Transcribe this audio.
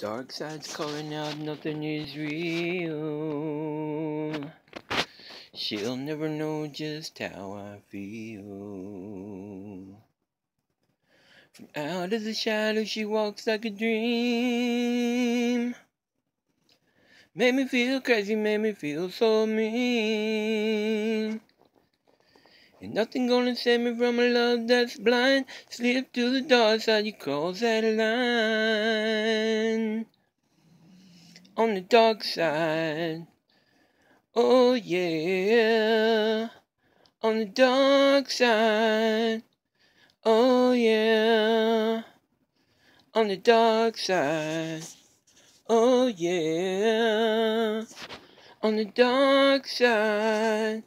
Dark side's calling out, nothing is real. She'll never know just how I feel. From out of the shadows, she walks like a dream. Made me feel crazy, made me feel so mean. And nothing gonna save me from a love that's blind. Slip to the dark side, you cross that line. On the dark side. Oh yeah. On the dark side. Oh yeah. On the dark side. Oh yeah. On the dark side.